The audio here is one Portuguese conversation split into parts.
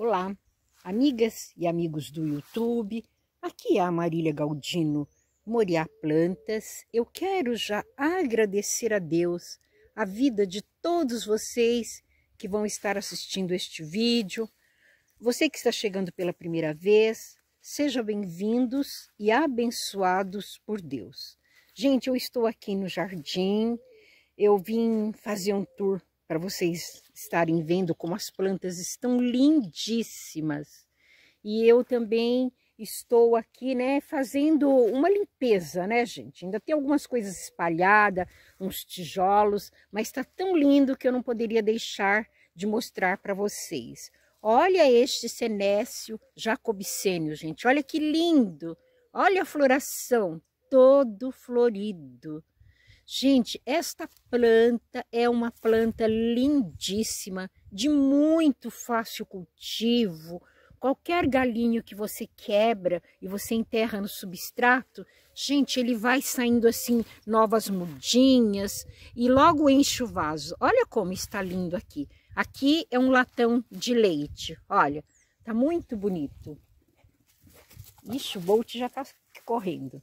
Olá, amigas e amigos do YouTube. Aqui é a Marília Galdino, Moriá Plantas. Eu quero já agradecer a Deus a vida de todos vocês que vão estar assistindo este vídeo. Você que está chegando pela primeira vez, sejam bem-vindos e abençoados por Deus. Gente, eu estou aqui no jardim. Eu vim fazer um tour para vocês estarem vendo como as plantas estão lindíssimas. E eu também estou aqui, né, fazendo uma limpeza, né, gente? Ainda tem algumas coisas espalhadas, uns tijolos, mas está tão lindo que eu não poderia deixar de mostrar para vocês. Olha este senécio jacobicênio, gente. Olha que lindo. Olha a floração, todo florido. Gente, esta planta é uma planta lindíssima, de muito fácil cultivo. Qualquer galinho que você quebra e você enterra no substrato, gente, ele vai saindo assim novas mudinhas e logo enche o vaso. Olha como está lindo aqui. Aqui é um latão de leite, olha, tá muito bonito. Ixi, o Bolt já tá correndo.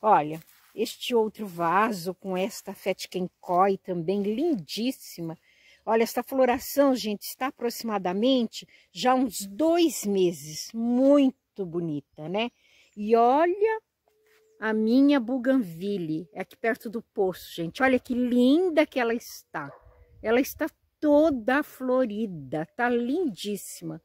Olha, este outro vaso com esta fetkenkoi também lindíssima. Olha, esta floração, gente, está aproximadamente já uns dois meses. Muito bonita, né? E olha a minha buganville, é aqui perto do poço, gente. Olha que linda que ela está. Ela está toda florida, tá lindíssima.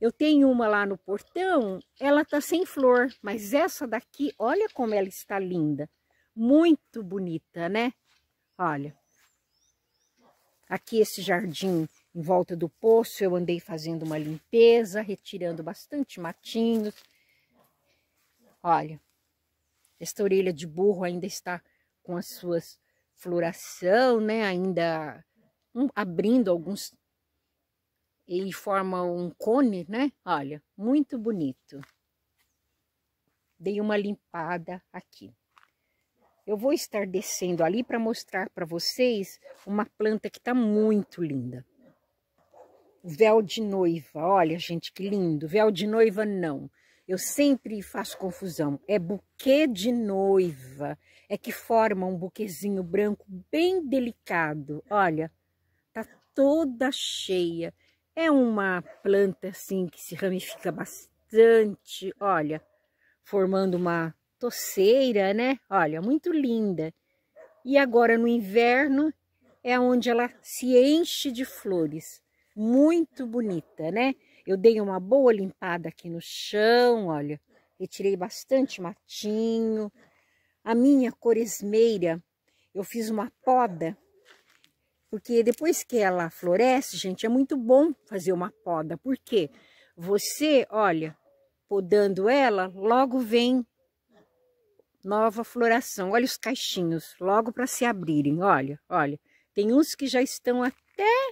Eu tenho uma lá no portão, ela tá sem flor, mas essa daqui, olha como ela está linda. Muito bonita, né? Olha. Aqui esse jardim em volta do poço, eu andei fazendo uma limpeza, retirando bastante matinhos. Olha, esta orelha de burro ainda está com as suas floração, né? Ainda um, abrindo alguns ele forma um cone, né? Olha, muito bonito. Dei uma limpada aqui. Eu vou estar descendo ali para mostrar para vocês uma planta que está muito linda. Véu de noiva, olha gente que lindo. Véu de noiva não, eu sempre faço confusão. É buquê de noiva, é que forma um buquezinho branco bem delicado. Olha, tá toda cheia. É uma planta assim que se ramifica bastante, olha, formando uma toceira, né? Olha, muito linda. E agora no inverno é onde ela se enche de flores. Muito bonita, né? Eu dei uma boa limpada aqui no chão, olha. Retirei bastante matinho. A minha coresmeira, eu fiz uma poda porque depois que ela floresce, gente, é muito bom fazer uma poda. porque Você, olha, podando ela, logo vem nova floração. Olha os caixinhos, logo para se abrirem. Olha, olha. Tem uns que já estão até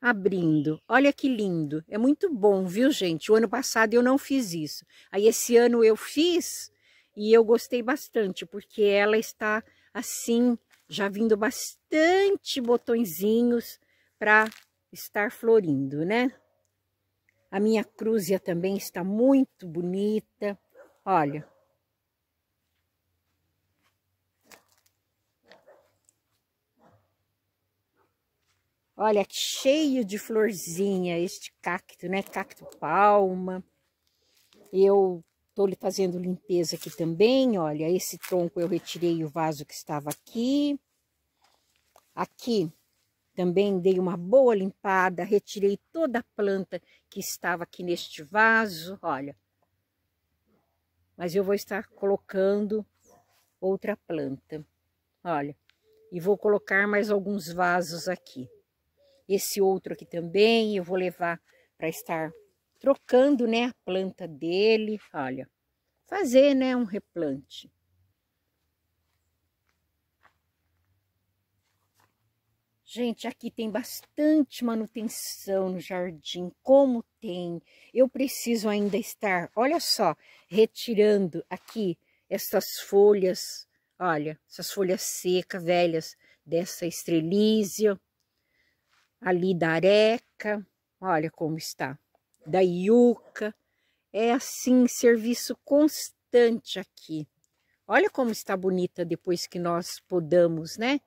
abrindo. Olha que lindo. É muito bom, viu, gente? O ano passado eu não fiz isso. Aí esse ano eu fiz e eu gostei bastante, porque ela está assim já vindo bastante botõezinhos para estar florindo, né? A minha cruzia também está muito bonita, olha. Olha, cheio de florzinha este cacto, né? Cacto palma. Eu Estou lhe fazendo limpeza aqui também, olha, esse tronco eu retirei o vaso que estava aqui. Aqui também dei uma boa limpada, retirei toda a planta que estava aqui neste vaso, olha. Mas eu vou estar colocando outra planta, olha. E vou colocar mais alguns vasos aqui. Esse outro aqui também eu vou levar para estar trocando, né, a planta dele, olha, fazer, né, um replante. Gente, aqui tem bastante manutenção no jardim, como tem. Eu preciso ainda estar, olha só, retirando aqui essas folhas, olha, essas folhas secas, velhas, dessa estrelízia, ali da areca, olha como está da yuca. É assim, serviço constante aqui. Olha como está bonita depois que nós podamos, né?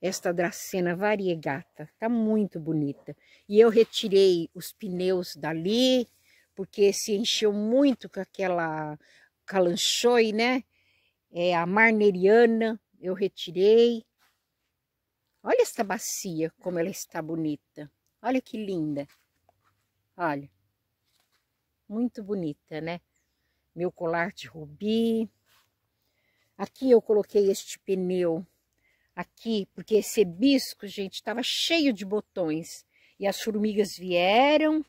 Esta dracena variegata, está muito bonita. E eu retirei os pneus dali, porque se encheu muito com aquela calanchoi, né? É a marneriana, eu retirei. Olha esta bacia, como ela está bonita. Olha que linda. Olha, muito bonita, né? Meu colar de rubi. Aqui eu coloquei este pneu aqui, porque esse hibisco, gente, estava cheio de botões. E as formigas vieram,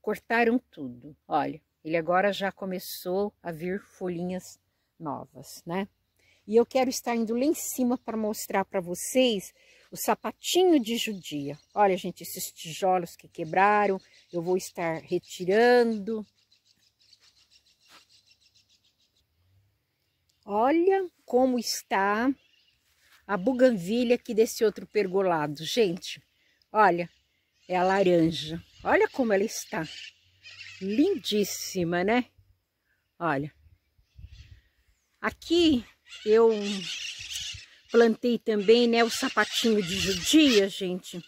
cortaram tudo. Olha, ele agora já começou a vir folhinhas novas, né? E eu quero estar indo lá em cima para mostrar para vocês o sapatinho de judia. Olha, gente, esses tijolos que quebraram, eu vou estar retirando. Olha como está a buganvilha aqui desse outro pergolado. Gente, olha, é a laranja. Olha como ela está. Lindíssima, né? Olha. Aqui eu plantei também, né, o sapatinho de judia, gente.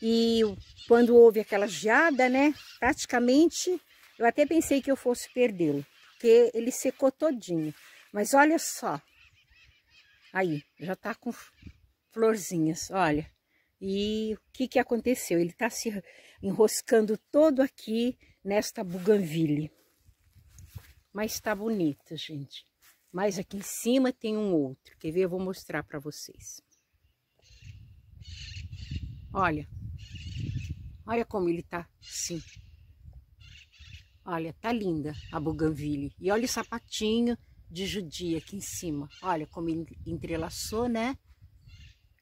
E quando houve aquela geada, né, praticamente, eu até pensei que eu fosse perdê-lo, porque ele secou todinho. Mas olha só, aí, já tá com florzinhas, olha. E o que que aconteceu? Ele tá se enroscando todo aqui nesta buganville. Mas tá bonito, gente. Mas aqui em cima tem um outro. Quer ver? Eu vou mostrar para vocês. Olha. Olha como ele tá sim. Olha, tá linda a buganville. E olha o sapatinho de judia aqui em cima. Olha como ele entrelaçou, né?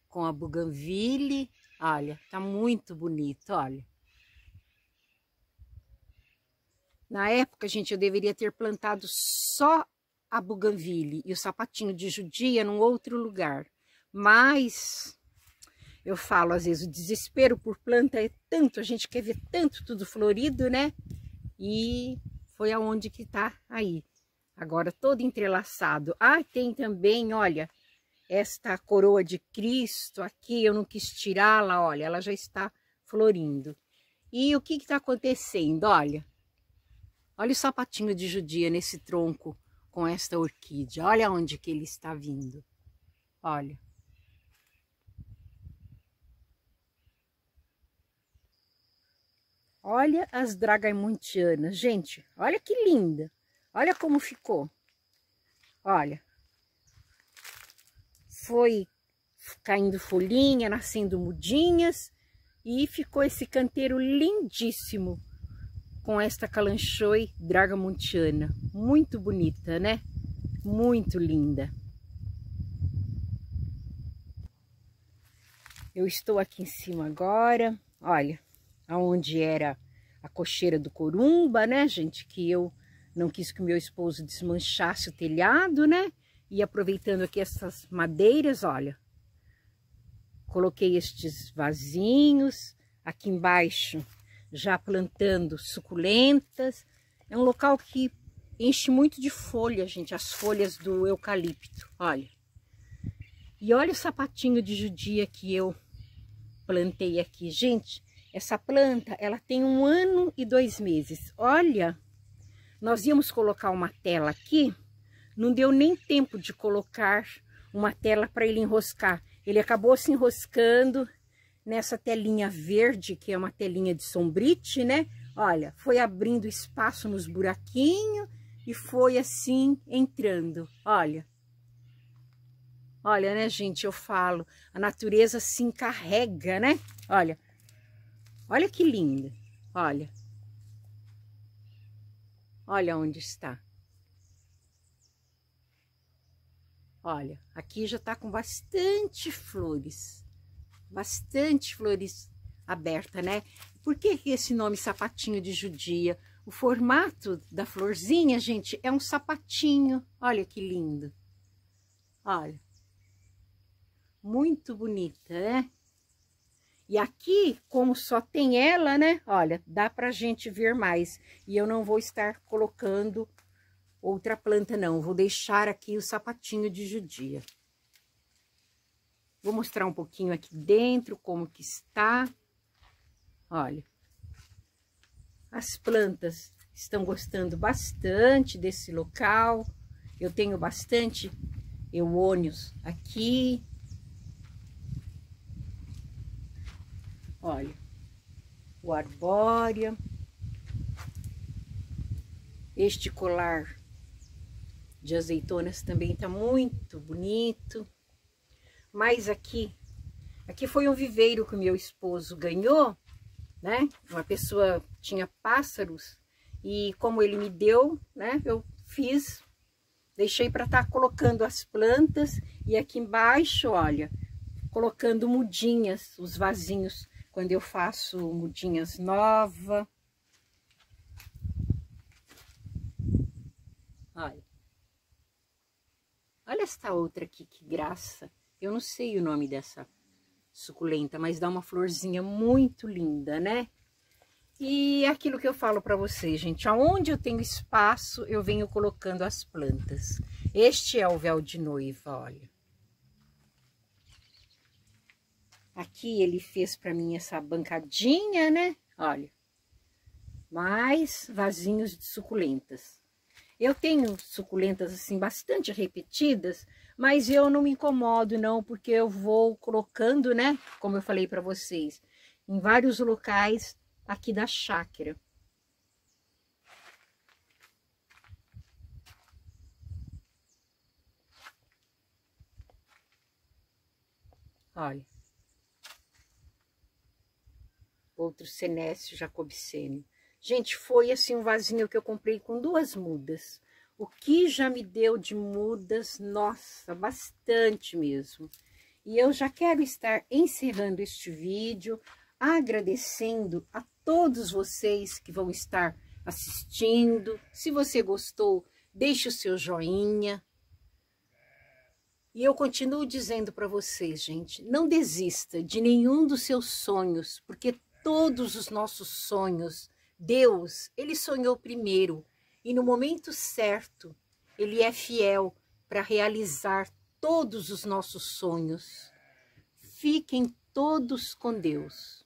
Com a buganville. Olha, tá muito bonito, olha. Na época, gente, eu deveria ter plantado só a Bougainville e o sapatinho de judia num outro lugar. Mas eu falo às vezes, o desespero por planta é tanto, a gente quer ver tanto tudo florido, né? E foi aonde que tá aí. Agora todo entrelaçado. Ah, tem também, olha, esta coroa de Cristo aqui, eu não quis tirá-la, olha, ela já está florindo. E o que está acontecendo? Olha, olha o sapatinho de judia nesse tronco com esta orquídea. Olha onde que ele está vindo. Olha. Olha as dragaimontianas, gente. Olha que linda. Olha como ficou. Olha. Foi caindo folhinha, nascendo mudinhas e ficou esse canteiro lindíssimo com esta Calanchoe Dragamontiana. Muito bonita, né? Muito linda. Eu estou aqui em cima agora, olha, aonde era a cocheira do Corumba, né, gente? Que eu não quis que o meu esposo desmanchasse o telhado, né? E aproveitando aqui essas madeiras, olha, coloquei estes vasinhos. Aqui embaixo já plantando suculentas. É um local que enche muito de folha, gente, as folhas do eucalipto, olha. E olha o sapatinho de judia que eu plantei aqui. Gente, essa planta, ela tem um ano e dois meses. Olha, nós íamos colocar uma tela aqui, não deu nem tempo de colocar uma tela para ele enroscar. Ele acabou se enroscando nessa telinha verde, que é uma telinha de sombrite, né? Olha, foi abrindo espaço nos buraquinhos e foi assim entrando, olha. Olha, né, gente, eu falo, a natureza se encarrega, né? Olha, olha que linda, olha. Olha onde está. Olha, aqui já está com bastante flores bastante flores aberta, né? Por que, que esse nome sapatinho de judia? O formato da florzinha, gente, é um sapatinho. Olha que lindo. Olha. Muito bonita, né? E aqui, como só tem ela, né? Olha, dá pra gente ver mais. E eu não vou estar colocando outra planta, não. Vou deixar aqui o sapatinho de judia. Vou mostrar um pouquinho aqui dentro como que está. Olha, as plantas estão gostando bastante desse local. Eu tenho bastante euônios aqui. Olha, o arbórea. Este colar de azeitonas também está muito bonito mais aqui. Aqui foi um viveiro que o meu esposo ganhou, né? Uma pessoa tinha pássaros e como ele me deu, né? Eu fiz, deixei para estar tá colocando as plantas e aqui embaixo, olha, colocando mudinhas, os vasinhos, quando eu faço mudinhas nova. Olha. Olha esta outra aqui, que graça. Eu não sei o nome dessa suculenta, mas dá uma florzinha muito linda, né? E aquilo que eu falo para vocês, gente, aonde eu tenho espaço, eu venho colocando as plantas. Este é o véu de noiva, olha. Aqui ele fez para mim essa bancadinha, né? Olha. Mais vasinhos de suculentas. Eu tenho suculentas assim bastante repetidas, mas eu não me incomodo não, porque eu vou colocando, né, como eu falei para vocês, em vários locais aqui da chácara. Olha. Outro senécio jacobiceno. Gente, foi assim um vasinho que eu comprei com duas mudas. O que já me deu de mudas, nossa, bastante mesmo. E eu já quero estar encerrando este vídeo, agradecendo a todos vocês que vão estar assistindo. Se você gostou, deixe o seu joinha. E eu continuo dizendo para vocês, gente, não desista de nenhum dos seus sonhos, porque todos os nossos sonhos Deus, ele sonhou primeiro e no momento certo, ele é fiel para realizar todos os nossos sonhos. Fiquem todos com Deus.